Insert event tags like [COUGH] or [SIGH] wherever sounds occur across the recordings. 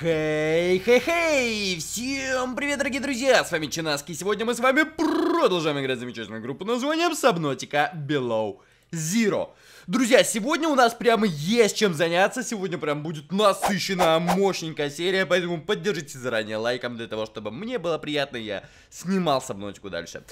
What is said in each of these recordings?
Хей, хей, хей! Всем привет, дорогие друзья! С вами Чинаски, и сегодня мы с вами продолжаем играть замечательную группу названием Сабнотика Below Zero. Друзья, сегодня у нас прямо есть чем заняться, сегодня прям будет насыщенная, мощненькая серия, поэтому поддержите заранее лайком для того, чтобы мне было приятно, я снимал сабнотику дальше.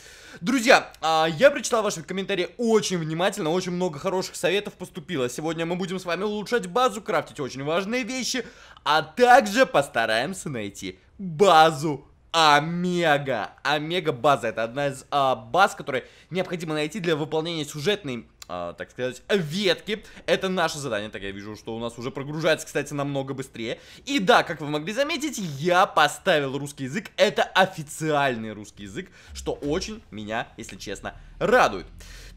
Друзья, а, я прочитал ваши комментарии очень внимательно, очень много хороших советов поступило. Сегодня мы будем с вами улучшать базу, крафтить очень важные вещи, а также постараемся найти базу Омега. Омега база. Это одна из а, баз, которые необходимо найти для выполнения сюжетной, а, так сказать, ветки. Это наше задание. Так, я вижу, что у нас уже прогружается, кстати, намного быстрее. И да, как вы могли заметить, я поставил русский язык. Это официальный русский язык, что очень меня, если честно, радует.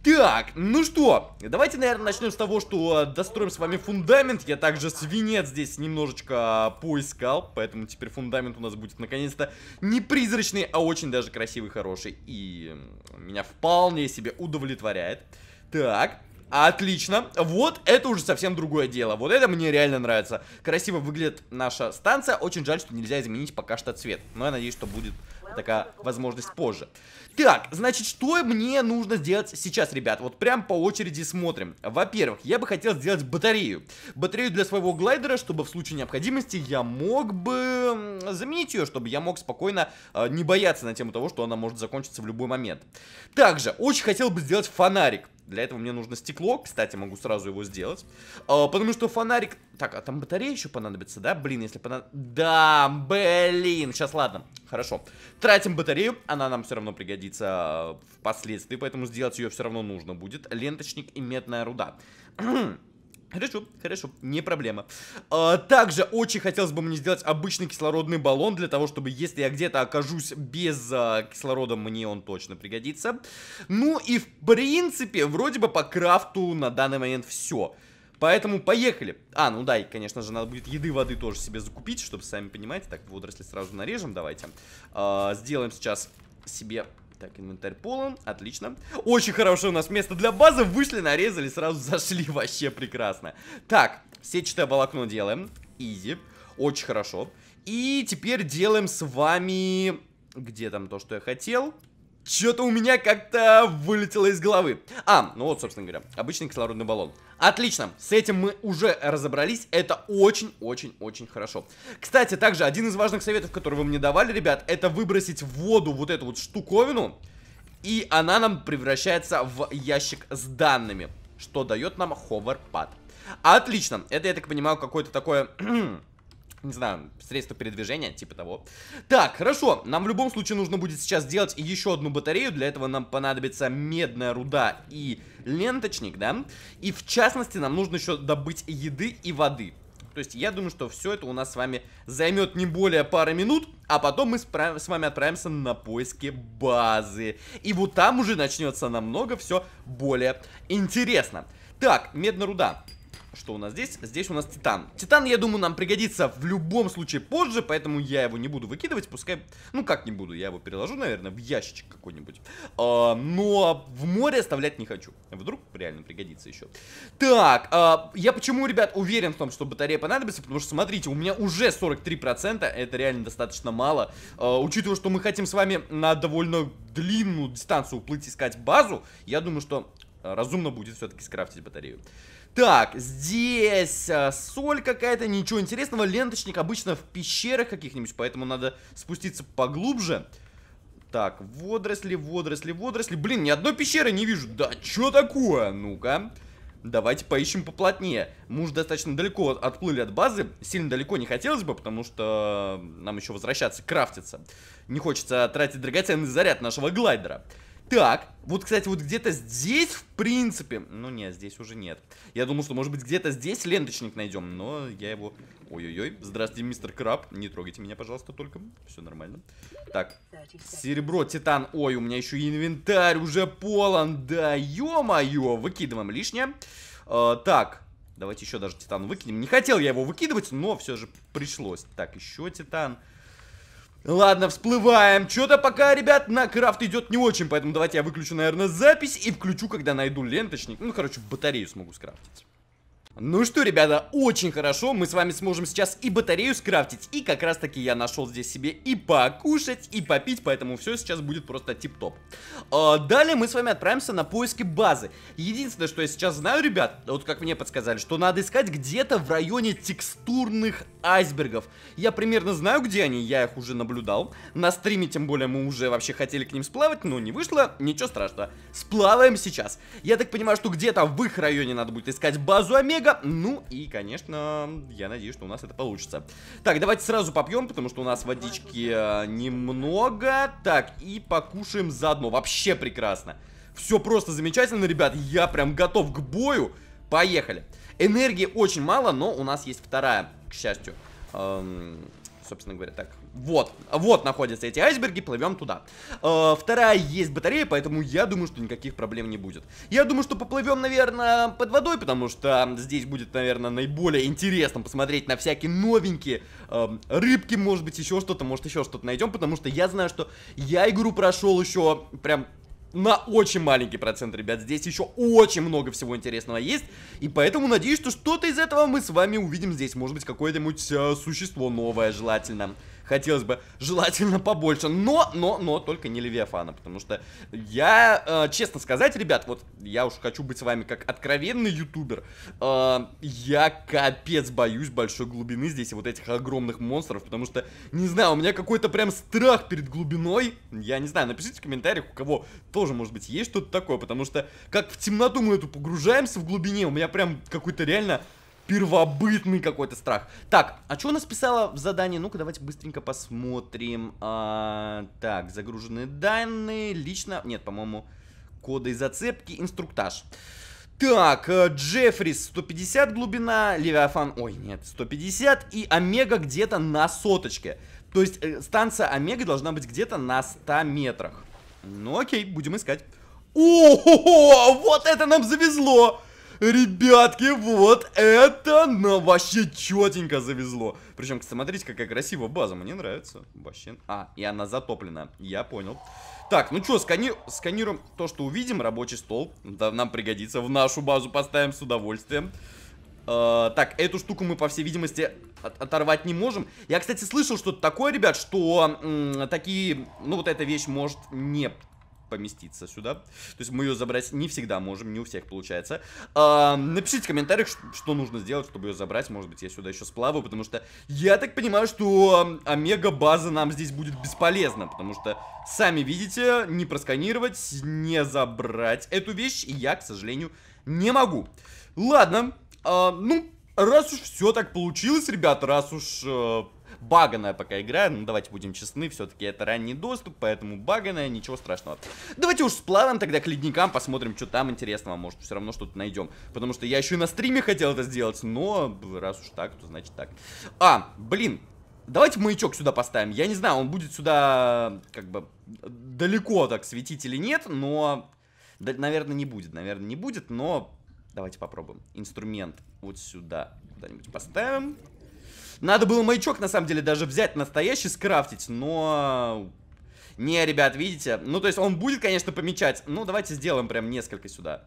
Так, ну что, давайте, наверное, начнем с того, что э, достроим с вами фундамент. Я также свинец здесь немножечко э, поискал, поэтому теперь фундамент у нас будет наконец-то не призрачный, а очень даже красивый, хороший. И меня вполне себе удовлетворяет. Так, Отлично. Вот это уже совсем другое дело. Вот это мне реально нравится. Красиво выглядит наша станция. Очень жаль, что нельзя изменить пока что цвет. Но я надеюсь, что будет такая возможность позже. Так, значит, что мне нужно сделать сейчас, ребят? Вот прям по очереди смотрим. Во-первых, я бы хотел сделать батарею. Батарею для своего глайдера, чтобы в случае необходимости я мог бы заменить ее, чтобы я мог спокойно э, не бояться на тему того, что она может закончиться в любой момент. Также, очень хотел бы сделать фонарик. Для этого мне нужно стекло, кстати, могу сразу его сделать. А, потому что фонарик... Так, а там батарея еще понадобится, да? Блин, если понадобится... Да, блин, сейчас ладно, хорошо. Тратим батарею, она нам все равно пригодится а, впоследствии, поэтому сделать ее все равно нужно будет. Ленточник и медная руда. [CLEARS THROAT] Хорошо, хорошо, не проблема. А, также очень хотелось бы мне сделать обычный кислородный баллон, для того, чтобы, если я где-то окажусь без а, кислорода, мне он точно пригодится. Ну и, в принципе, вроде бы по крафту на данный момент все. Поэтому поехали. А, ну да, и, конечно же, надо будет еды, воды тоже себе закупить, чтобы, сами понимаете, так, водоросли сразу нарежем, давайте. А, сделаем сейчас себе так, инвентарь полон, отлично. Очень хорошее у нас место для базы. Вышли, нарезали, сразу [LAUGHS] зашли, вообще прекрасно. Так, сетчатое волокно делаем. Изи, очень хорошо. И теперь делаем с вами... Где там то, что я хотел? Что-то у меня как-то вылетело из головы. А, ну вот, собственно говоря, обычный кислородный баллон. Отлично, с этим мы уже разобрались, это очень-очень-очень хорошо. Кстати, также один из важных советов, который вы мне давали, ребят, это выбросить в воду вот эту вот штуковину, и она нам превращается в ящик с данными, что дает нам ховерпад. Отлично, это, я так понимаю, какое-то такое [CLEARS THROAT] не знаю, средство передвижения, типа того. Так, хорошо, нам в любом случае нужно будет сейчас сделать еще одну батарею, для этого нам понадобится медная руда и ленточник, да? И в частности нам нужно еще добыть еды и воды. То есть я думаю, что все это у нас с вами займет не более пары минут, а потом мы с вами отправимся на поиски базы. И вот там уже начнется намного все более интересно. Так, медная руда. Что у нас здесь? Здесь у нас титан. Титан, я думаю, нам пригодится в любом случае позже, поэтому я его не буду выкидывать, пускай... Ну, как не буду, я его переложу, наверное, в ящичек какой-нибудь. А, но в море оставлять не хочу. Вдруг реально пригодится еще. Так, а, я почему, ребят, уверен в том, что батарея понадобится, потому что, смотрите, у меня уже 43%, это реально достаточно мало. А, учитывая, что мы хотим с вами на довольно длинную дистанцию уплыть искать базу, я думаю, что разумно будет все-таки скрафтить батарею. Так, здесь э, соль какая-то, ничего интересного. Ленточник обычно в пещерах каких-нибудь, поэтому надо спуститься поглубже. Так, водоросли, водоросли, водоросли. Блин, ни одной пещеры не вижу. Да что такое? Ну-ка. Давайте поищем поплотнее. Мы уже достаточно далеко отплыли от базы. Сильно далеко не хотелось бы, потому что нам еще возвращаться, крафтиться. Не хочется тратить драгоценный заряд нашего глайдера. Так, вот, кстати, вот где-то здесь, в принципе... Ну, нет, здесь уже нет. Я думал, что, может быть, где-то здесь ленточник найдем, но я его... Ой-ой-ой, здравствуйте, мистер Краб. Не трогайте меня, пожалуйста, только. Все нормально. Так, серебро, титан. Ой, у меня еще инвентарь уже полон. Да, ё-моё, выкидываем лишнее. Э, так, давайте еще даже титан выкинем. Не хотел я его выкидывать, но все же пришлось. Так, еще Титан. Ладно, всплываем. Что-то пока, ребят, на крафт идет не очень, поэтому давайте я выключу, наверное, запись и включу, когда найду ленточник. Ну, короче, батарею смогу скрафтить. Ну что, ребята, очень хорошо, мы с вами сможем сейчас и батарею скрафтить, и как раз таки я нашел здесь себе и покушать, и попить, поэтому все сейчас будет просто тип-топ. А, далее мы с вами отправимся на поиски базы. Единственное, что я сейчас знаю, ребят, вот как мне подсказали, что надо искать где-то в районе текстурных айсбергов. Я примерно знаю, где они, я их уже наблюдал. На стриме, тем более, мы уже вообще хотели к ним сплавать, но не вышло, ничего страшного. Сплаваем сейчас. Я так понимаю, что где-то в их районе надо будет искать базу Омега. Ну и, конечно, я надеюсь, что у нас это получится. Так, давайте сразу попьем, потому что у нас водички э, немного. Так, и покушаем заодно. Вообще прекрасно. Все просто замечательно, ребят. Я прям готов к бою. Поехали. Энергии очень мало, но у нас есть вторая к счастью. Эм, собственно говоря, так. Вот, вот находятся эти айсберги, плывем туда. Э, вторая есть батарея, поэтому я думаю, что никаких проблем не будет. Я думаю, что поплывем, наверное, под водой, потому что здесь будет, наверное, наиболее интересно посмотреть на всякие новенькие э, рыбки, может быть, еще что-то, может, еще что-то найдем, потому что я знаю, что я игру прошел еще прям на очень маленький процент, ребят. Здесь еще очень много всего интересного есть. И поэтому надеюсь, что что-то из этого мы с вами увидим здесь. Может быть, какое-нибудь э, существо новое желательно хотелось бы желательно побольше. Но, но, но, только не Левиафана, потому что я, э, честно сказать, ребят, вот я уж хочу быть с вами как откровенный ютубер. Э, я капец боюсь большой глубины здесь и вот этих огромных монстров, потому что, не знаю, у меня какой-то прям страх перед глубиной. Я не знаю, напишите в комментариях, у кого тоже, может быть, есть что-то такое, потому что как в темноту мы эту погружаемся в глубине, у меня прям какой-то реально первобытный какой-то страх. Так, а что у нас писала в задании? Ну-ка, давайте быстренько посмотрим. А, так, загруженные данные, лично... Нет, по-моему, коды и зацепки, инструктаж. Так, э, Джеффрис 150 глубина, Левиафан, ой, нет, 150 и Омега где-то на соточке. То есть э, станция Омега должна быть где-то на 100 метрах. Ну окей, будем искать. О, -хо -хо, вот это нам завезло! Ребятки, вот это на вообще четенько завезло. Причем, смотрите, какая красивая база, мне нравится. Вообще. А, и она затоплена, я понял. Так, ну что, скани... сканируем то, что увидим, рабочий стол. Да, нам пригодится, в нашу базу поставим с удовольствием. Uh, так, эту штуку мы, по всей видимости, от оторвать не можем. Я, кстати, слышал что-то такое, ребят, что такие, ну, вот эта вещь может не поместиться сюда. То есть мы ее забрать не всегда можем, не у всех получается. А, напишите в комментариях, что нужно сделать, чтобы ее забрать. Может быть, я сюда еще сплаваю, потому что я так понимаю, что омега-база нам здесь будет бесполезна, потому что, сами видите, не просканировать, не забрать эту вещь я, к сожалению, не могу. Ладно, а, ну, раз уж все так получилось, ребят, раз уж... Э, баганая пока игра, ну давайте будем честны, все-таки это ранний доступ, поэтому баганая, ничего страшного. Давайте уж с сплавим тогда к ледникам, посмотрим, что там интересного, может все равно что-то найдем. Потому что я еще и на стриме хотел это сделать, но раз уж так, то значит так. А, блин, Давайте маячок сюда поставим. Я не знаю, он будет сюда как бы далеко так светить или нет, но... Да, наверное, не будет, наверное, не будет, но... Давайте попробуем. Инструмент вот сюда куда-нибудь поставим. Надо было маячок, на самом деле, даже взять настоящий, скрафтить, но... Не, ребят, видите? Ну, то есть он будет, конечно, помечать. Ну, давайте сделаем прям несколько сюда.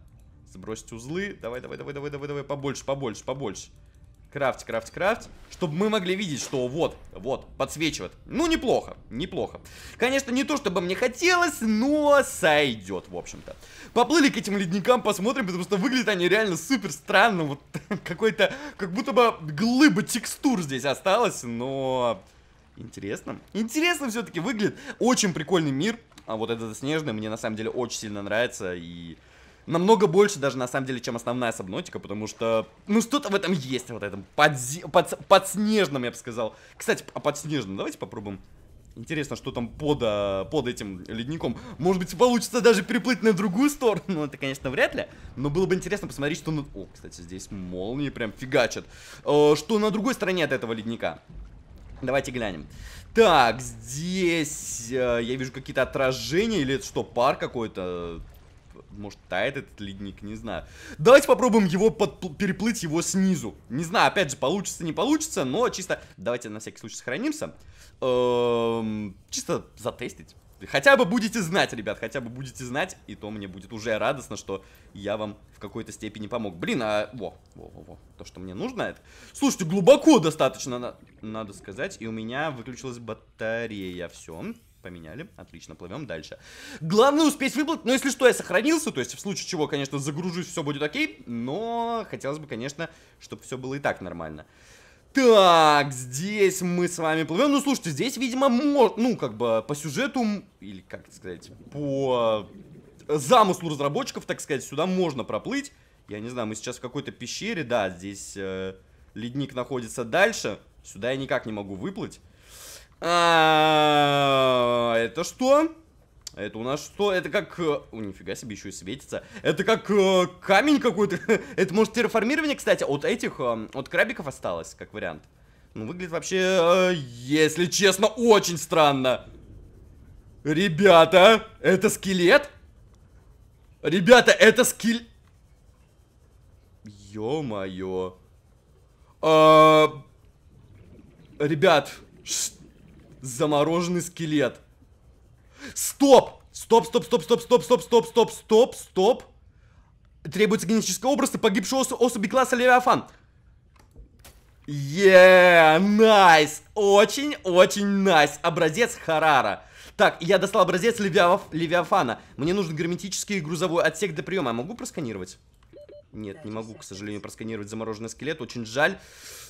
Сбросить узлы. Давай, давай, давай, давай, давай, давай, побольше, побольше, побольше. Крафт, крафт, крафт, Чтобы мы могли видеть, что вот, вот, подсвечивает. Ну, неплохо, неплохо. Конечно, не то, чтобы мне хотелось, но сойдет, в общем-то. Поплыли к этим ледникам, посмотрим, потому что выглядят они реально супер странно. Вот [LAUGHS] какой-то, как будто бы глыба текстур здесь осталась, но... Интересно. Интересно все-таки выглядит. Очень прикольный мир. А вот этот снежный мне на самом деле очень сильно нравится и намного больше даже, на самом деле, чем основная сабнотика, потому что, ну, что-то в этом есть, вот этом подзе- под- подснежном, я бы сказал. Кстати, о а подснежном давайте попробуем. Интересно, что там под, а, под этим ледником. Может быть, получится даже переплыть на другую сторону. [LAUGHS] Это, конечно, вряд ли. Но было бы интересно посмотреть, что... На... О, кстати, здесь молнии прям фигачат. Э, что на другой стороне от этого ледника. Давайте глянем. Так, здесь э, я вижу какие-то отражения. Или это что, пар какой-то? может, тает этот ледник, не знаю. Давайте попробуем его переплыть его снизу. Не знаю, опять же, получится, не получится, но чисто... Давайте на всякий случай сохранимся. Эм, чисто затестить. Хотя бы будете знать, ребят, хотя бы будете знать, и то мне будет уже радостно, что я вам в какой-то степени помог. Блин, а... Во, во, во, во, то, что мне нужно, это... Слушайте, глубоко достаточно, надо сказать, и у меня выключилась батарея, Все. Поменяли. Отлично, плывем дальше. Главное успеть выплат. Но если что, я сохранился. То есть в случае чего, конечно, загружусь, все будет окей. Но хотелось бы, конечно, чтобы все было и так нормально. Так, здесь мы с вами плывем. Ну, слушайте, здесь, видимо, может, ну, как бы по сюжету, или, как сказать, по замыслу разработчиков, так сказать, сюда можно проплыть. Я не знаю, мы сейчас в какой-то пещере, да, здесь э, ледник находится дальше. Сюда я никак не могу выплыть. А, это что? Это у нас что? Это как... Э, о, нифига себе, еще и светится. Это как э, камень какой-то. [LAUGHS] это, может, терраформирование, кстати, от этих... Эм, от крабиков осталось, как вариант. Ну, выглядит вообще, э, если честно, очень странно. Ребята, это скелет? Ребята, это скелет... Ё-моё. А, ребят, что? Замороженный скелет. Стоп! Стоп, стоп, стоп, стоп, стоп, стоп, стоп, стоп, стоп, стоп. Требуется генетический образ погибшего ос особи класса Левиафан. yeah, Nice. Очень-очень Nice. Образец Харара. Так, я достал образец Левиаф... Левиафана. Мне нужен герметический грузовой отсек для приема. Я могу просканировать? Нет, не могу, к сожалению, просканировать замороженный скелет. Очень жаль.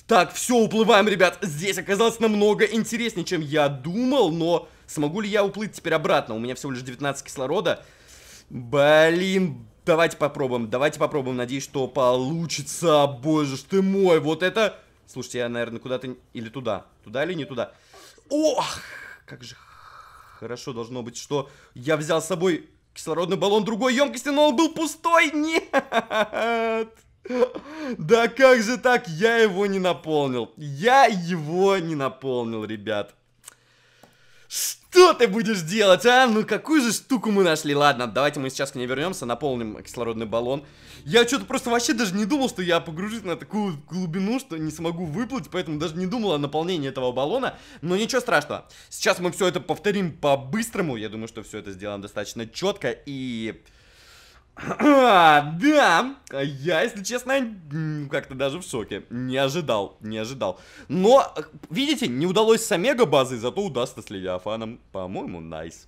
Так, все, уплываем, ребят. Здесь оказалось намного интереснее, чем я думал, но смогу ли я уплыть теперь обратно? У меня всего лишь 19 кислорода. Блин, давайте попробуем, давайте попробуем. Надеюсь, что получится. Боже ж ты мой, вот это... Слушайте, я, наверное, куда-то... Или туда. Туда или не туда? Ох, как же хорошо должно быть, что я взял с собой Кислородный баллон другой емкости, но он был пустой. Нет. Да как же так? Я его не наполнил. Я его не наполнил, ребят. Что? Что ты будешь делать, а? Ну какую же штуку мы нашли? Ладно, давайте мы сейчас к ней вернемся, наполним кислородный баллон. Я что-то просто вообще даже не думал, что я погружусь на такую глубину, что не смогу выплыть, поэтому даже не думал о наполнении этого баллона. Но ничего страшного. Сейчас мы все это повторим по-быстрому. Я думаю, что все это сделаем достаточно четко и... [COUGHS] да, а я, если честно, как-то даже в шоке. Не ожидал, не ожидал. Но, видите, не удалось с Омега базой, зато удастся с Левиафаном. По-моему, найс.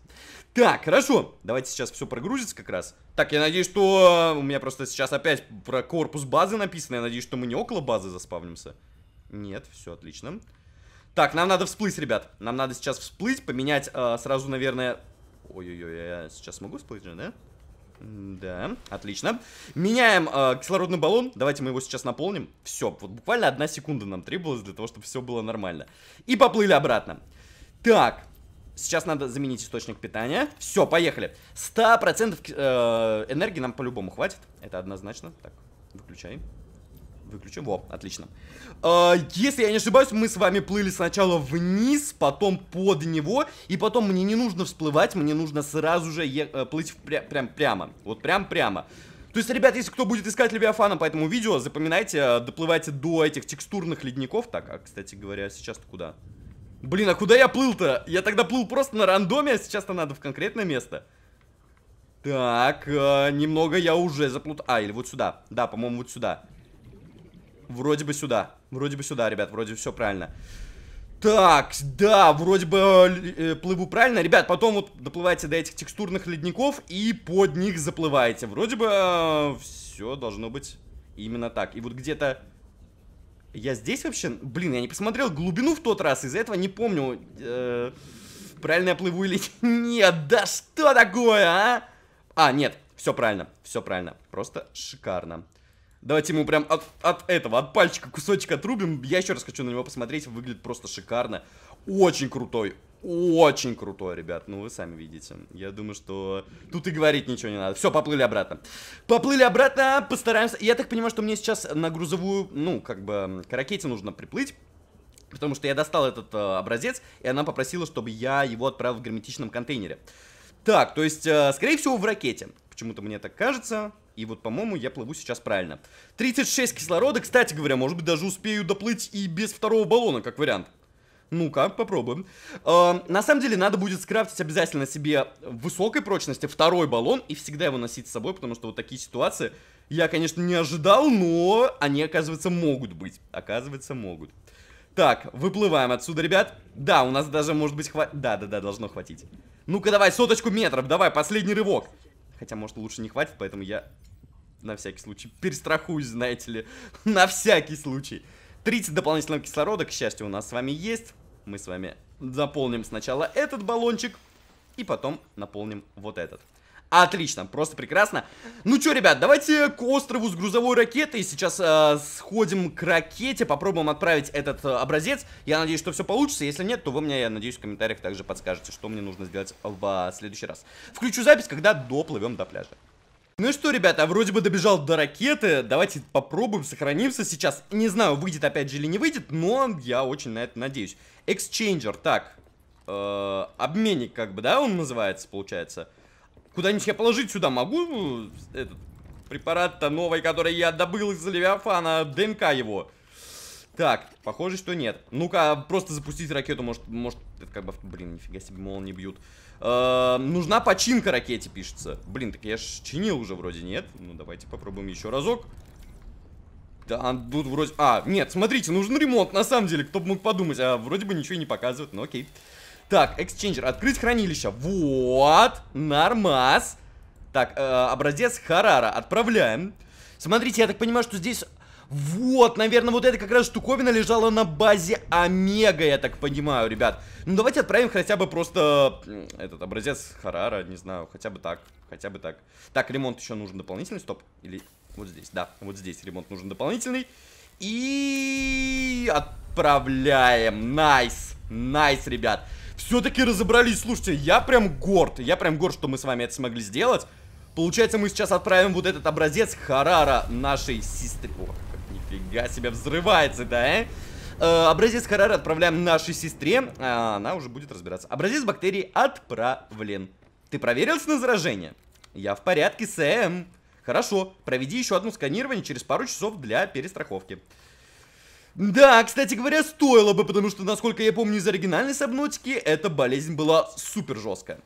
Так, хорошо, давайте сейчас все прогрузится как раз. Так, я надеюсь, что э, у меня просто сейчас опять про корпус базы написано. Я надеюсь, что мы не около базы заспавнимся. Нет, все отлично. Так, нам надо всплыть, ребят. Нам надо сейчас всплыть, поменять э, сразу, наверное... Ой-ой-ой, я сейчас могу всплыть же, да? Да, отлично. Меняем э, кислородный баллон. Давайте мы его сейчас наполним. Все, вот буквально одна секунда нам требовалась для того, чтобы все было нормально. И поплыли обратно. Так, сейчас надо заменить источник питания. Все, поехали. 100% э, энергии нам по-любому хватит. Это однозначно. Так, выключаем. Выключим. Во, отлично. А, если я не ошибаюсь, мы с вами плыли сначала вниз, потом под него, и потом мне не нужно всплывать, мне нужно сразу же э, плыть пря прям прямо. Вот прям прямо. То есть, ребят, если кто будет искать Левиафана по этому видео, запоминайте, э, доплывайте до этих текстурных ледников. Так, а, кстати говоря, сейчас-то куда? Блин, а куда я плыл-то? Я тогда плыл просто на рандоме, а сейчас-то надо в конкретное место. Так, э, немного я уже заплутал. А, или вот сюда. Да, по-моему, вот сюда. Вроде бы сюда. Вроде бы сюда, ребят. Вроде все правильно. Так, да, вроде бы э, плыву правильно. Ребят, потом вот доплывайте до этих текстурных ледников и под них заплываете. Вроде бы э, все должно быть именно так. И вот где-то... Я здесь вообще... Блин, я не посмотрел глубину в тот раз, из-за этого не помню, э, правильно я плыву или [LAUGHS] нет. Да что такое, а? А, нет, все правильно, все правильно. Просто шикарно. Давайте ему прям от, от этого, от пальчика кусочек отрубим. Я еще раз хочу на него посмотреть. Выглядит просто шикарно. Очень крутой. Очень крутой, ребят. Ну, вы сами видите. Я думаю, что тут и говорить ничего не надо. Все, поплыли обратно. Поплыли обратно, постараемся. Я так понимаю, что мне сейчас на грузовую, ну, как бы, к ракете нужно приплыть. Потому что я достал этот э, образец, и она попросила, чтобы я его отправил в герметичном контейнере. Так, то есть, э, скорее всего, в ракете. Почему-то мне так кажется. И вот, по-моему, я плыву сейчас правильно. 36 кислорода, кстати говоря, может быть, даже успею доплыть и без второго баллона, как вариант. Ну-ка, попробуем. Э, на самом деле, надо будет скрафтить обязательно себе высокой прочности второй баллон и всегда его носить с собой, потому что вот такие ситуации я, конечно, не ожидал, но они, оказывается, могут быть. Оказывается, могут. Так, выплываем отсюда, ребят. Да, у нас даже, может быть, хватит... Да-да-да, должно хватить. Ну-ка, давай, соточку метров, давай, последний рывок. Хотя, может, лучше не хватит, поэтому я на всякий случай перестрахуюсь, знаете ли. [LAUGHS] на всякий случай. 30 дополнительного кислорода, к счастью, у нас с вами есть. Мы с вами заполним сначала этот баллончик, и потом наполним вот этот. Отлично, просто прекрасно. Ну что, ребят, давайте к острову с грузовой ракетой. Сейчас э, сходим к ракете, попробуем отправить этот э, образец. Я надеюсь, что все получится. Если нет, то вы мне, я надеюсь, в комментариях также подскажете, что мне нужно сделать в э, следующий раз. Включу запись, когда доплывем до пляжа. Ну и что, ребята, вроде бы добежал до ракеты, давайте попробуем, сохранимся сейчас. Не знаю, выйдет опять же или не выйдет, но я очень на это надеюсь. Эксченджер, так, э, обменник как бы, да, он называется, получается. Куда-нибудь я положить сюда могу э, этот препарат-то новый, который я добыл из Левиафана, ДНК его? Так, похоже, что нет. Ну-ка, просто запустить ракету, может, может, это как бы, блин, нифига себе, мол, не бьют. Э, нужна починка ракете, пишется. Блин, так я ж чинил уже вроде, нет? Ну, давайте попробуем еще разок. Да, а тут вроде... А, нет, смотрите, нужен ремонт, на самом деле, кто бы мог подумать. А, вроде бы ничего не показывает, но ну, окей. Так, эксченджер, открыть хранилище. Вот, нормас. Так, э, образец Харара отправляем. Смотрите, я так понимаю, что здесь... Вот, наверное, вот эта как раз штуковина лежала на базе Омега, я так понимаю, ребят. Ну, давайте отправим хотя бы просто этот образец Харара, не знаю, хотя бы так, хотя бы так. Так, ремонт еще нужен дополнительный, стоп, или вот здесь, да, вот здесь ремонт нужен дополнительный. И отправляем. Найс. Найс, ребят. Все-таки разобрались. Слушайте, я прям горд. Я прям горд, что мы с вами это смогли сделать. Получается, мы сейчас отправим вот этот образец Харара нашей сестре. О, нифига себе взрывается, да, э? э? образец Харара отправляем нашей сестре. А, она уже будет разбираться. Образец бактерий отправлен. Ты проверился на заражение? Я в порядке, Сэм. Хорошо, проведи еще одно сканирование через пару часов для перестраховки. Да, кстати говоря, стоило бы, потому что, насколько я помню из оригинальной сабнотики, эта болезнь была супер жесткая.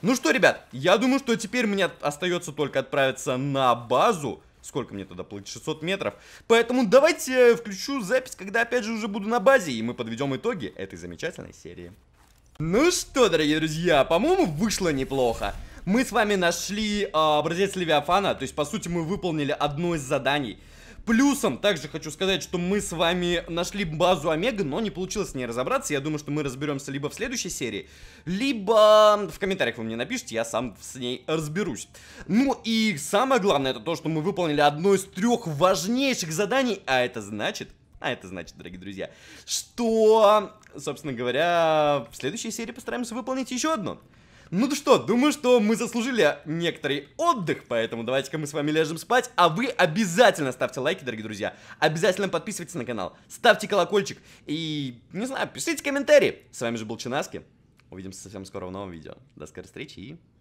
Ну что, ребят, я думаю, что теперь мне остается только отправиться на базу. Сколько мне туда плыть? 600 метров. Поэтому давайте включу запись, когда опять же уже буду на базе, и мы подведем итоги этой замечательной серии. Ну что, дорогие друзья, по-моему, вышло неплохо. Мы с вами нашли э, образец Левиафана, то есть, по сути, мы выполнили одно из заданий. Плюсом также хочу сказать, что мы с вами нашли базу Омега, но не получилось с ней разобраться. Я думаю, что мы разберемся либо в следующей серии, либо в комментариях вы мне напишите, я сам с ней разберусь. Ну и самое главное, это то, что мы выполнили одно из трех важнейших заданий, а это значит... А это значит, дорогие друзья, что, собственно говоря, в следующей серии постараемся выполнить еще одно. Ну что, думаю, что мы заслужили некоторый отдых, поэтому давайте-ка мы с вами ляжем спать, а вы обязательно ставьте лайки, дорогие друзья, обязательно подписывайтесь на канал, ставьте колокольчик и, не знаю, пишите комментарии. С вами же был Чинаски, увидимся совсем скоро в новом видео. До скорой встречи и